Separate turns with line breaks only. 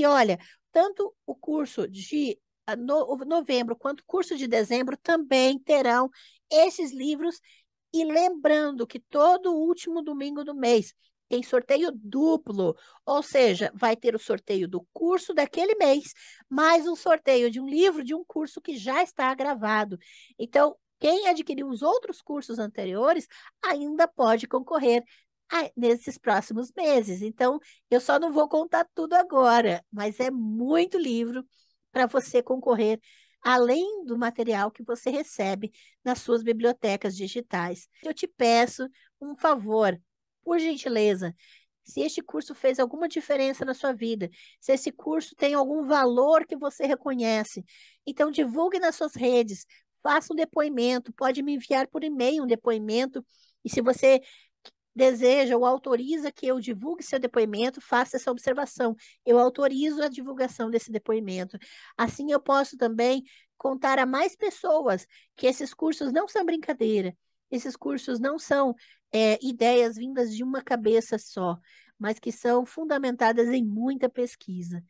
E olha, tanto o curso de ah, novembro quanto o curso de dezembro também terão esses livros. E lembrando que todo último domingo do mês tem sorteio duplo, ou seja, vai ter o sorteio do curso daquele mês, mais um sorteio de um livro de um curso que já está gravado. Então, quem adquiriu os outros cursos anteriores ainda pode concorrer nesses próximos meses. Então, eu só não vou contar tudo agora, mas é muito livro para você concorrer além do material que você recebe nas suas bibliotecas digitais. Eu te peço um favor, por gentileza, se este curso fez alguma diferença na sua vida, se esse curso tem algum valor que você reconhece, então divulgue nas suas redes, faça um depoimento, pode me enviar por e-mail um depoimento. E se você deseja ou autoriza que eu divulgue seu depoimento, faça essa observação. Eu autorizo a divulgação desse depoimento. Assim, eu posso também contar a mais pessoas que esses cursos não são brincadeira, esses cursos não são é, ideias vindas de uma cabeça só, mas que são fundamentadas em muita pesquisa.